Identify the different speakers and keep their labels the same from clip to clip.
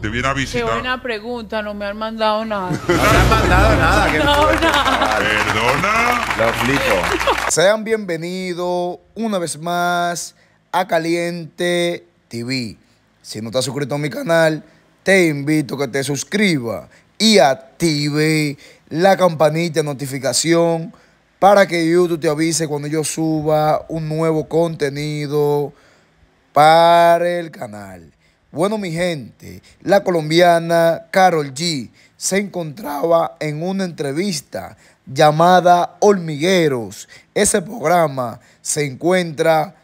Speaker 1: te viene a visitar. Qué buena pregunta, no me han mandado nada. No me han
Speaker 2: mandado nada. Que no,
Speaker 1: Perdona. Lo
Speaker 2: Sean bienvenidos una vez más a Caliente TV. Si no estás suscrito a mi canal, te invito a que te suscribas y active la campanita de notificación para que YouTube te avise cuando yo suba un nuevo contenido para el canal. Bueno, mi gente, la colombiana Carol G se encontraba en una entrevista llamada Hormigueros. Ese programa se encuentra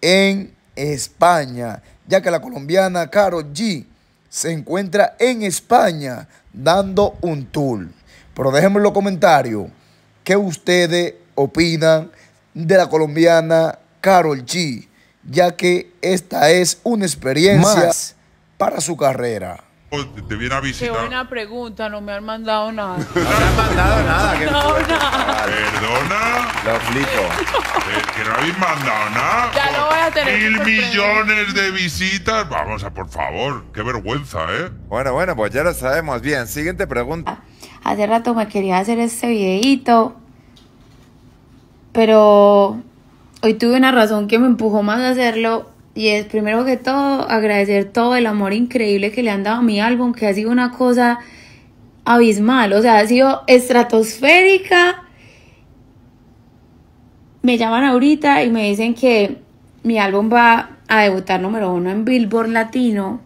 Speaker 2: en España, ya que la colombiana Carol G se encuentra en España dando un tour. Pero déjenme en los comentarios qué ustedes opinan de la colombiana Carol G ya que esta es una experiencia más para su carrera. Te viene a visitar. Qué buena
Speaker 1: pregunta, no me han mandado nada. No me han
Speaker 2: mandado nada. No, no, Perdona. Lo flipo. Eh, que no habéis mandado nada. Ya lo voy a tener. Mil millones de visitas. Vamos a, por favor. Qué
Speaker 1: vergüenza, ¿eh? Bueno, bueno, pues ya lo sabemos. Bien, siguiente pregunta. Hace rato me quería hacer este videíto. Pero hoy tuve una razón que me empujó más a hacerlo y es primero que todo agradecer todo el amor increíble que le han dado a mi álbum, que ha sido una cosa abismal, o sea, ha sido estratosférica. Me llaman ahorita y me dicen que mi álbum va a debutar número uno en Billboard Latino,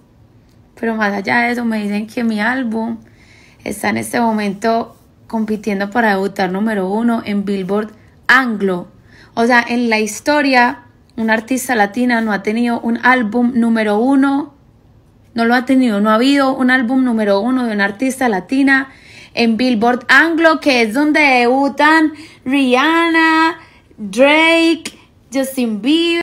Speaker 1: pero más allá de eso me dicen que mi álbum está en este momento compitiendo para debutar número uno en Billboard Anglo o sea, en la historia, una artista latina no ha tenido un álbum número uno, no lo ha tenido, no ha habido un álbum número uno de una artista latina en Billboard Anglo, que es donde debutan Rihanna, Drake, Justin Bieber.